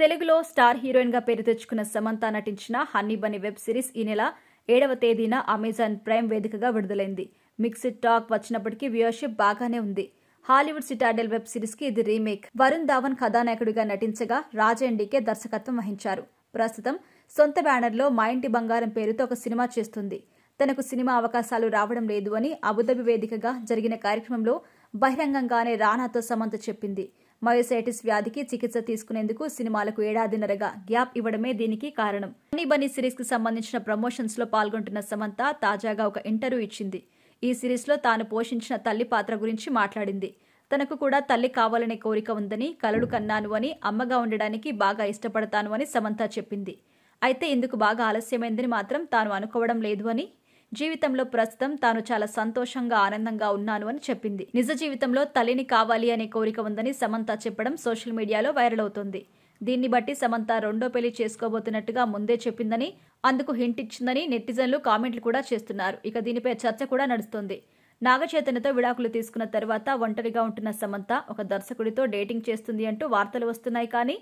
తెలుగులో స్టార్ హీరోయిన్గా పేరు తెచ్చుకున్న సమంత నటించిన హన్నీ బనీ వెబ్ సిరీస్ ఈ నెల ఏడవ తేదీన అమెజాన్ ప్రైమ్ వేదికగా విడుదలైంది మిక్స్డ్ టాక్ వచ్చినప్పటికీ వ్యూయర్షిప్ బాగానే ఉంది హాలీవుడ్ సిటాడెల్ వెబ్ సిరీస్కి ఇది రీమేక్ వరుణ్ ధావన్ కథానాయకుడిగా నటించగా రాజేన్ డీకే దర్శకత్వం వహించారు ప్రస్తుతం సొంత బ్యానర్లో మా ఇంటి బంగారం పేరుతో ఒక సినిమా చేస్తుంది తనకు సినిమా అవకాశాలు రావడం లేదు అని అబుదాబి వేదికగా జరిగిన కార్యక్రమంలో బహిరంగంగానే రానాతో సమంత చెప్పింది మయోసైటిస్ వ్యాధికి చికిత్స తీసుకునేందుకు సినిమాలకు ఏడాదిన్నరగా గ్యాప్ ఇవ్వడమే దీనికి కారణం బన్నీ బన్నీ సిరీస్ కి సంబంధించిన ప్రమోషన్స్ లో పాల్గొంటున్న సమంత తాజాగా ఒక ఇంటర్వ్యూ ఇచ్చింది ఈ సిరీస్లో తాను పోషించిన తల్లి పాత్ర గురించి మాట్లాడింది తనకు కూడా తల్లి కావాలనే కోరిక ఉందని కలడు కన్నాను అని అమ్మగా ఉండడానికి బాగా ఇష్టపడతాను అని సమంత చెప్పింది అయితే ఇందుకు బాగా ఆలస్యమైందని మాత్రం తాను అనుకోవడం లేదు అని జీవితంలో ప్రస్తుతం తాను చాలా సంతోషంగా ఆనందంగా ఉన్నాను అని చెప్పింది నిజ జీవితంలో తల్లిని కావాలి అనే కోరిక ఉందని సమంత చెప్పడం సోషల్ మీడియాలో వైరల్ అవుతుంది దీన్ని బట్టి సమంత రెండో పెళ్లి చేసుకోబోతున్నట్టుగా ముందే చెప్పిందని అందుకు హింట్ ఇచ్చిందని నెటిజన్లు కామెంట్లు కూడా చేస్తున్నారు ఇక దీనిపై చర్చ కూడా నడుస్తుంది నాగచైతన్యతో విడాకులు తీసుకున్న తర్వాత ఒంటరిగా ఉంటున్న సమంత ఒక దర్శకుడితో డేటింగ్ చేస్తుంది అంటూ వార్తలు వస్తున్నాయి కానీ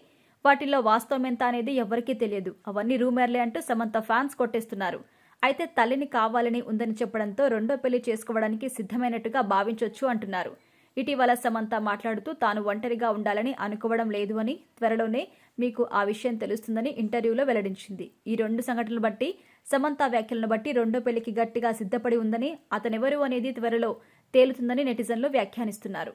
వాటిల్లో వాస్తవం ఎంత అనేది ఎవరికీ తెలియదు అవన్నీ రూమర్లే అంటూ సమంత ఫ్యాన్స్ కొట్టేస్తున్నారు అయితే తల్లిని కావాలని ఉందని చెప్పడంతో రెండో పెళ్లి చేసుకోవడానికి సిద్ధమైనట్టుగా భావించొచ్చు అంటున్నారు ఇటీవల సమంత మాట్లాడుతూ తాను ఒంటరిగా ఉండాలని అనుకోవడం లేదు అని త్వరలోనే మీకు ఆ విషయం తెలుస్తుందని ఇంటర్వ్యూలో వెల్లడించింది ఈ రెండు సంఘటనలు బట్టి సమంత వ్యాఖ్యలను బట్టి రెండో పెళ్లికి గట్టిగా సిద్ధపడి ఉందని అతనెవరు అనేది త్వరలో తేలుతుందని నెటిజన్లు వ్యాఖ్యానిస్తున్నారు